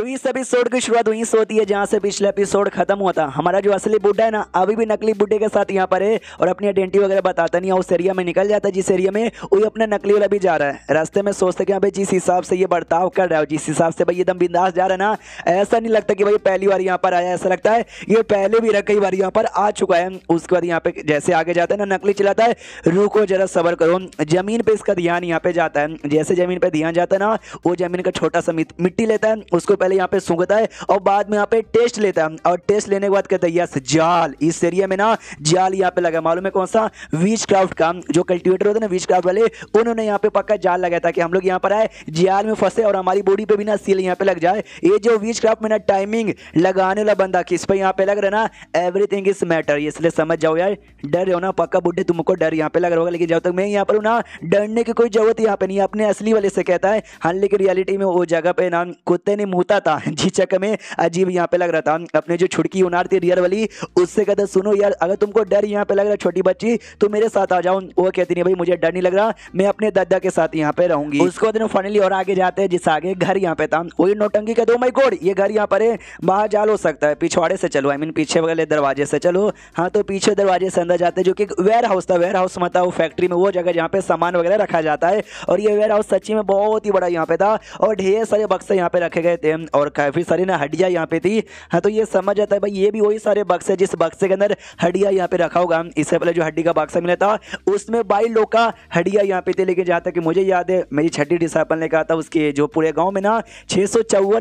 तो इस एपिसोड की शुरुआत वहीं से होती है जहाँ से पिछला एपिसोड खत्म हुआ था हमारा जो असली बुड्ढा है ना अभी भी नकली बुड्ढे के साथ यहाँ पर है और अपनी आइडेंटिटी वगैरह बताता नहीं है उस एरिया में निकल जाता है जिस एरिया में वही अपने नकली वाला भी जा रहा है रास्ते में सोचते कि हाँ भाई जिस हिसाब से ये बर्ताव कर रहा है जिस हिसाब से भाई एकदम बिंदास जा रहा है ना ऐसा नहीं लगता कि भाई पहली बार यहाँ पर आया ऐसा लगता है ये पहले भी कई बार यहाँ पर आ चुका है उसके बाद यहाँ पे जैसे आगे जाता है ना नकली चलाता है रुको जरा सबर करो जमीन पर इसका ध्यान यहाँ पे जाता है जैसे जमीन पर ध्यान जाता है ना वो जमीन का छोटा सा मिट्टी लेता है उसको पहले पहले यहाँ पे सूंघता है और बाद में यहाँ पे टेस्ट लेता है और टेस्ट लेने के बाद कहता है यस जाल इस एरिया में ना जाल यहाँ पे लगा मालूम है कौन सा वीच क्राफ्ट का जो कल्टिवेटर होता है ना वीच क्राफ्ट वाले उन्होंने यहाँ पे पक्का जाल लगाया था कि हम लोग यहाँ पर आए जाल में फंसे और हमारी बॉडी पे भी ना सील यहाँ पे लग जाए ये जो वीच क्राफ्ट में ना टाइमिंग लगाने वाला बंदा किस पर यहाँ पे लग रहा ना एवरी थिंग इज मैटर इसलिए समझ जाओ यार डर हो ना पक्का बुढ़े तुमको डर यहाँ पे लग रहा होगा लेकिन जब तक मैं यहाँ पर हूँ ना डरने की कोई जरूरत यहाँ पे नहीं अपने असली वाले से कहता है हाँ लेकिन रियलिटी में वो जगह पे ना कुत्ते ने मुंह होता था झिझक में अजीब यहाँ पे लग रहा था अपने जो छुटकी उनार थी रियर वाली उससे कहते सुनो यार अगर तुमको डर यहाँ पे लग रहा छोटी बच्ची तो मेरे साथ आ जाओ वो कहती नहीं भाई मुझे डर नहीं लग रहा मैं अपने दादा के साथ यहाँ पे रहूंगी उसको फाइनली और आगे जाते हैं जिस आगे घर यहाँ पे था वही नोटंगी का दो मई गोड ये घर यहाँ पर है बाहर जाल हो सकता है पिछवाड़े से चलो आई मीन पीछे वाले दरवाजे से चलो हाँ तो पीछे दरवाजे से अंदर जाते जो कि वेयर हाउस था वेयर हाउस मतलब फैक्ट्री में वो जगह जहाँ पे सामान वगैरह रखा जाता है और ये वेयर हाउस सच्ची में बहुत ही बड़ा यहाँ पे था और ढेर सारे बक्से यहाँ पे रखे गए थे और काफ़ी सारी ना हड्डियाँ यहाँ पे थी हाँ तो ये समझ आता है भाई ये भी वही सारे बक्स है जिस बक्से के अंदर हड्डिया यहाँ पे रखा होगा इससे पहले जो हड्डी का बक्सा मिला था उसमें बाई लोग का हड्डिया यहाँ पे थे लेकिन जहाँ तक मुझे याद है मेरी छठी डिसाइपल ने कहा था उसके जो पूरे गाँव में ना छह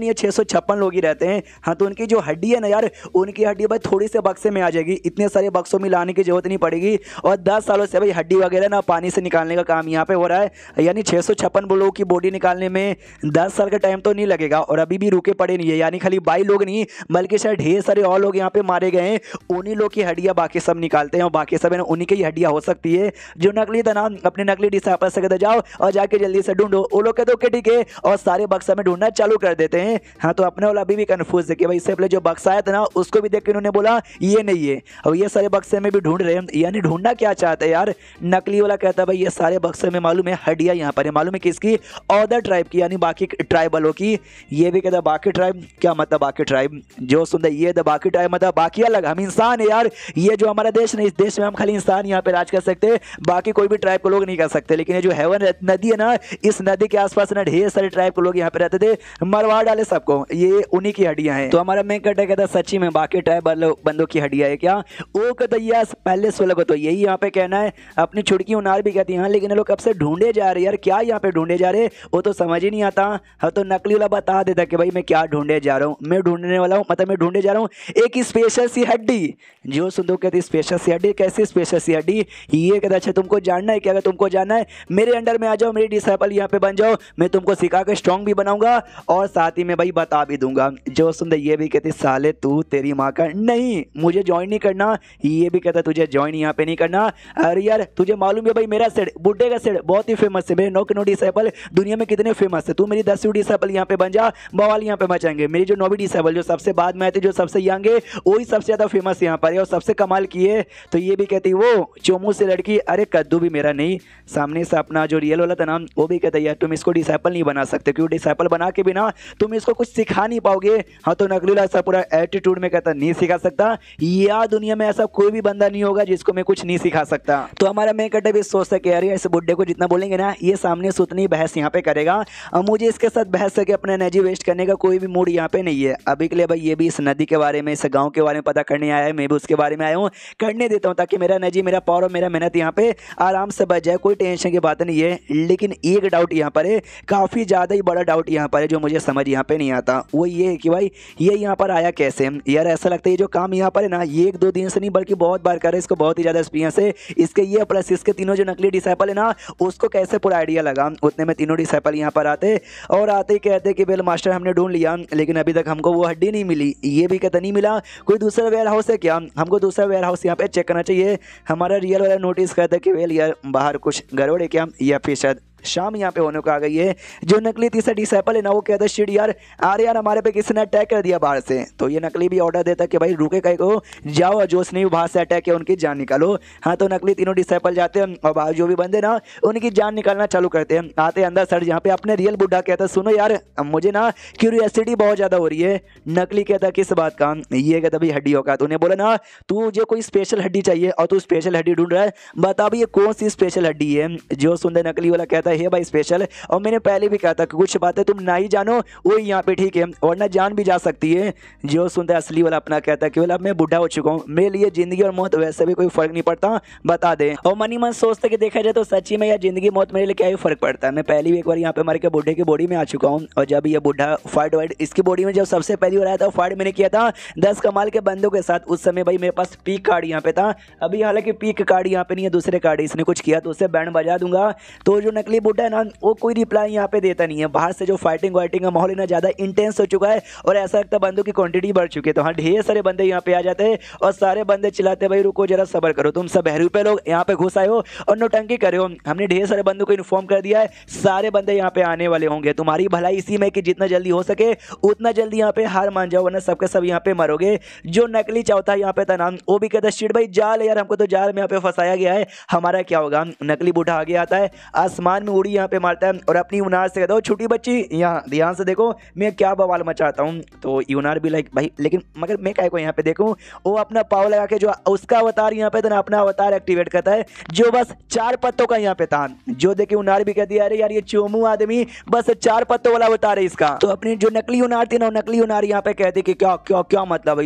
या छह लोग ही रहते हैं हाँ तो उनकी जो हड्डी है ना यार उनकी हड्डी भाई थोड़ी से बक्से में आ जाएगी इतने सारे बक्सों में लाने की जरूरत नहीं पड़ेगी और दस सालों से भाई हड्डी वगैरह ना पानी से निकालने का काम यहाँ पे हो रहा है यानी छह सौ छप्पन लोगों की बॉडी निकालने में दस साल का टाइम तो नहीं लगेगा और अभी भी कहीं रुके पड़े नहीं है यानी खाली बाई लोग नहीं बल्कि शायद ढेर सारे और लोग यहाँ पे मारे गए हैं उन्हीं लोग की हड्डियाँ बाकी सब निकालते हैं और बाकी सब उन्हीं की हड्डियाँ हो सकती है जो नकली था ना अपने नकली डिसाइपल से कहते जाओ और जाके जल्दी से ढूंढो वो लोग कहते ओके ठीक है और सारे बक्सा में ढूंढना चालू कर देते हैं हाँ तो अपने वाला अभी भी कन्फ्यूज है कि भाई इससे पहले जो बक्सा आया था ना उसको भी देख के उन्होंने बोला ये नहीं है और ये सारे बक्से में भी ढूंढ रहे हैं यानी ढूंढना क्या चाहते हैं यार नकली वाला कहता भाई ये सारे बक्से में मालूम है हड्डियाँ यहाँ पर है मालूम है किसकी और ट्राइब की यानी बाकी ट्राइबलों की ये भी कहता द बाकी ट्राइब क्या मतलब बाकी ट्राइब जो सुन दे ये द बाकी ट्राइब मतलब बाकी अलग हम इंसान है यार ये जो हमारा देश नहीं इस देश में हम खाली इंसान यहाँ पे राज कर सकते बाकी कोई भी ट्राइब को लोग नहीं कर सकते लेकिन ये जो हैवन नदी है ना इस नदी के आसपास ना ढेर सारे ट्राइब के लोग यहाँ पे रहते थे मरवा डाले सबको ये उन्हीं की हड्डियाँ हैं तो हमारा मैं कहता कहता सची में बाकी ट्राइब बंदों की हड्डियाँ है क्या वो कहता यस पहले सोलह को तो यही यहाँ पे कहना है अपनी छुड़की उनार भी कहती है हाँ, लेकिन लोग कब से ढूंढे जा रहे यार क्या यहाँ पे ढूंढे जा रहे वो तो समझ ही नहीं आता हाँ तो नकली वाला बता देता कि भाई मैं क्या ढूंढने जा रहा हूँ मैं ढूंढने वाला हूँ मतलब मैं ढूंढने जा रहा हूँ एक स्पेशल सी हड्डी जो सुन दो कहते स्पेशल सी हड्डी कैसी स्पेशल सी हड्डी ये कहते अच्छा तुमको जानना है क्या अगर तुमको जानना है मेरे अंडर में आ जाओ मेरी डिसाइपल यहाँ पे बन जाओ मैं तुमको सिखा के स्ट्रांग भी बनाऊंगा और साथ ही मैं भाई बता भी दूंगा जो सुन दो ये भी कहती साले तू तेरी माँ का नहीं मुझे ज्वाइन नहीं करना ये भी कहता तुझे ज्वाइन यहाँ पे नहीं करना अरे यार तुझे मालूम है भाई मेरा सेड बुड्ढे का सेड बहुत ही फेमस है मेरे नौ के नौ डिसाइपल दुनिया में कितने फेमस है तू मेरी दस यू डिसाइपल यहाँ पे बन जा बवाल साल यहाँ पे मचाएंगे मेरी जो नोबी डी जो सबसे बाद में आए थे जो सबसे यंग है वही सबसे ज़्यादा फेमस यहाँ पर है और सबसे कमाल की है तो ये भी कहती वो चोमू से लड़की अरे कद्दू भी मेरा नहीं सामने से अपना जो रियल वाला था नाम वो भी कहता यार तुम इसको डिसाइपल नहीं बना सकते क्योंकि डिसाइपल बना के बिना तुम इसको कुछ सिखा नहीं पाओगे हाँ तो नकली ऐसा पूरा एटीट्यूड में कहता नहीं सिखा सकता या दुनिया में ऐसा कोई भी बंदा नहीं होगा जिसको मैं कुछ नहीं सिखा सकता तो हमारा मैं कटे भी सोच सके यार ऐसे बुढ़े को जितना बोलेंगे ना ये सामने सुतनी बहस यहाँ पे करेगा मुझे इसके साथ बहस करके अपना एनर्जी वेस्ट करने का कोई भी मूड यहाँ पे नहीं है अभी के लिए भाई ये भी इस नदी के बारे में इस गांव के बारे में पता करने आया है मैं भी उसके बारे में आया हूँ करने देता हूँ ताकि मेरा नजी मेरा पावर और मेरा मेहनत यहाँ पे आराम से बच जाए कोई टेंशन की बात नहीं है लेकिन एक डाउट यहाँ पर है काफ़ी ज़्यादा ही बड़ा डाउट यहाँ पर है जो मुझे समझ यहाँ पर नहीं आता वो ये है कि भाई ये यहाँ पर आया कैसे यार ऐसा लगता है ये जो काम यहाँ पर है ना ये एक दो दिन से नहीं बल्कि बहुत बार कर रहे इसको बहुत ही ज़्यादा एक्सपीरियंस है इसके ये प्लस इसके तीनों जो नकली डिसाइपल है ना उसको कैसे पूरा आइडिया लगा उतने में तीनों डिसाइपल यहाँ पर आते और आते ही कहते कि बेल मास्टर हमने ढूंढ लिया लेकिन अभी तक हमको वो हड्डी नहीं मिली ये भी कहता नहीं मिला कोई दूसरा वेयर हाउस है क्या हमको दूसरा वेयर हाउस यहाँ पे चेक करना चाहिए हमारा रियल वाला नोटिस कहता है कि वेल यार बाहर कुछ गड़बड़ है क्या या फिर शायद शाम यहाँ पे होने को आ गई है जो नकली तीसरा डिसाइपल है ना वो कहता है यार अरे यार हमारे पे किसी ने अटैक कर दिया बाहर से तो ये नकली भी ऑर्डर देता है कि भाई रुके कहीं को जाओ जोश नहीं बाहर से अटैक है उनकी जान निकालो हाँ तो नकली तीनों डिसाइपल जाते हैं और बाहर जो भी बंदे ना उनकी जान निकालना चालू करते हैं आते अंदर सर यहाँ पे अपने रियल बुढ़ा कहता सुनो यार मुझे ना क्यूरियसिटी बहुत ज़्यादा हो रही है नकली कहता किस बात का ये कहता भाई हड्डियों का तो उन्हें बोला ना मुझे कोई स्पेशल हड्डी चाहिए और तू स्पेशल हड्डी ढूंढ रहा है बता भी ये कौन सी स्पेशल हड्डी है जो सुंदर नकली वाला कहता आता है भाई स्पेशल और मैंने पहले भी कहा था कि कुछ बातें तुम ना ही जानो वो यहाँ पे ठीक है और ना जान भी जा सकती है जो सुनता है असली वाला अपना कहता है कि अब मैं बुढ़ा हो चुका हूँ मेरे लिए ज़िंदगी और मौत वैसे भी कोई फ़र्क नहीं पड़ता बता दें और मनी मन सोचते कि देखा जाए तो सच्ची में या ज़िंदगी मौत मेरे लिए क्या ही फ़र्क पड़ता है मैं पहली भी एक बार यहाँ पे मारे के बुढ़े की बॉडी में आ चुका हूँ और जब यह बुढ़ा फाइट वाइट इसकी बॉडी में जब सबसे पहली बार आया था फाइट मैंने किया था दस कमाल के बंदों के साथ उस समय भाई मेरे पास पीक कार्ड यहाँ पे था अभी हालांकि पीक कार्ड यहाँ पे नहीं है दूसरे कार्ड इसने कुछ किया तो उसे बैंड बजा दूंगा तो जो नकली अली बुड्ढा है ना वो कोई रिप्लाई यहाँ पे देता नहीं है बाहर से जो फाइटिंग वाइटिंग का माहौल इतना ज़्यादा इंटेंस हो चुका है और ऐसा लगता है बंदों की क्वांटिटी बढ़ चुकी है तो हाँ ढेर सारे बंदे यहाँ पे आ जाते हैं और सारे बंदे चिल्लाते भाई रुको जरा सबर करो तुम सब बहरू पे लोग यहाँ पे घुस आए हो और नोटंकी करे हो हमने ढेर सारे बंदों को इन्फॉर्म कर दिया है सारे बंदे यहाँ पे आने वाले होंगे तुम्हारी भलाई इसी में कि जितना जल्दी हो सके उतना जल्दी यहाँ पे हार मान जाओ वरना सबके सब यहाँ पे मरोगे जो नकली चौथा यहाँ पे तनाम वो भी कहता है भाई जाल यार हमको तो जाल में यहाँ पे फंसाया गया है हमारा क्या होगा नकली बूढ़ा आगे आता है आसमान वन उड़ी यहाँ पे मारता है और अपनी यूनार से कहता हूँ छोटी बच्ची यहाँ यहाँ से देखो मैं क्या बवाल मचाता हूँ तो यूनार भी लाइक भाई लेकिन मगर मैं क्या को यहाँ पे देखूँ वो अपना पाव लगा के जो उसका अवतार यहाँ पे तो ना अपना अवतार एक्टिवेट करता है जो बस चार पत्तों का यहाँ पे तान जो देखे उनार भी कहती है अरे यार ये चोमू आदमी बस चार पत्तों वाला अवतार है इसका तो अपनी जो नकली उनार थी ना नकली उनार यहाँ पे कहती कि क्या क्या क्या मतलब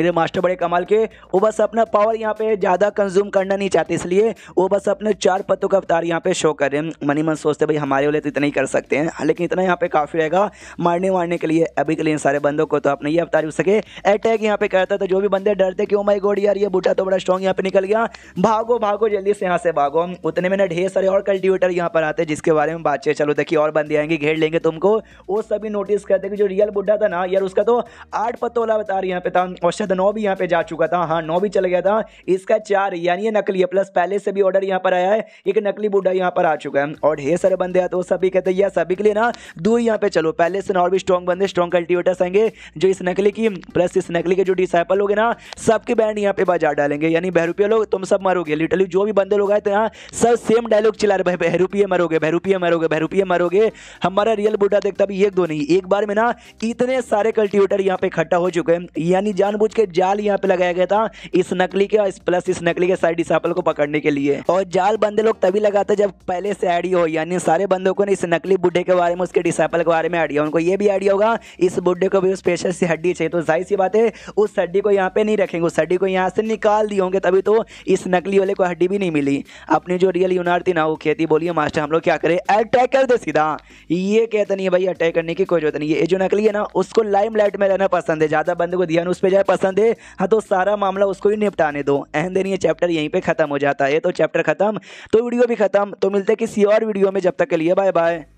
मेरे मास्टर बड़े कमाल के वो बस अपना पावर यहाँ पे ज़्यादा कंज्यूम करना नहीं चाहते इसलिए वो बस अपने चार पत्तों का अवतार यहाँ पे शो कर रहे हैं मनी मन सोचते भाई हमारे वाले तो इतना ही कर सकते हैं हाँ, लेकिन इतना यहाँ पे काफ़ी रहेगा मारने वारने के लिए अभी के लिए सारे बंदों को तो आप नहीं अवतार सके अटैक यहाँ पे करता तो जो भी बंदे डरते कि ओ माई गोड यार ये बूटा तो बड़ा स्ट्रॉन्ग यहाँ पे निकल गया भागो भागो जल्दी से यहाँ से भागो उतने में ना ढेर सारे और कल्टिवेटर यहाँ पर आते जिसके बारे में बातचीत चलो देखिए और बंदे आएंगे घेर लेंगे तुमको वो सभी नोटिस करते कि जो रियल बुढ़ा था ना यार उसका तो आठ पतोला बता रही यहाँ पे था और शायद नौ भी यहाँ पे जा चुका था हाँ नौ भी चल गया था इसका चार यानी ये नकली है प्लस पहले से भी ऑर्डर यहाँ पर आया है एक नकली बुढ़ा यहाँ पर आ चुका है और गॉड ये सारे बंदे हैं तो सभी कहते हैं यस अभी के लिए ना दूर यहाँ पे चलो पहले से और भी स्ट्रॉन्ग बंदे स्ट्रॉन्ग कल्टिवेटर्स आएंगे जो इस नकली की प्लस इस नकली के जो डिसाइपल लोग ना सबके बैंड यहाँ पे बाजार डालेंगे यानी बहरूपी लोग तुम सब मरोगे लिटरली जो भी बंदे लोग आए थे तो ना सब सेम डायलॉग चला रहे बहरूपी मरोगे बहरूपी मरोगे बहरूपी मरोगे हमारा रियल बूटा देखता भी एक दो नहीं एक बार में ना इतने सारे कल्टिवेटर यहाँ पे इकट्ठा हो चुके हैं यानी जानबूझ के जाल यहाँ पे लगाया गया था इस नकली के और प्लस इस नकली के साइड डिसाइपल को पकड़ने के लिए और जाल बंदे लोग तभी लगाते जब पहले से आइडिया हो यानी सारे बंदों को इस नकली बुढ़े के बारे में उसके डिसाइपल के बारे में आइडिया उनको ये भी आइडिया होगा इस बुढ़े को भी उस पेशे से हड्डी चाहिए तो जाहिर सी बात है उस हड्डी को यहाँ पे नहीं रखेंगे उस हड्डी को यहाँ से निकाल दिए होंगे तभी तो इस नकली वाले को हड्डी भी नहीं मिली अपनी जो रियल यूनार थी ना वो खेती बोलिए मास्टर हम लोग क्या करें अटैक कर दे सीधा ये कहते नहीं भाई अटैक करने की कोई जरूरत नहीं है ये जो नकली है ना उसको लाइम लाइट में रहना पसंद है ज़्यादा बंदे को ध्यान उस पर जाए पसंद है हाँ तो सारा मामला उसको ही निपटाने दो अहम देनी चैप्टर यहीं पर खत्म हो जाता है तो चैप्टर खत्म तो वीडियो भी खत्म तो मिलते किसी और वीडियो में जब तक के लिए बाय बाय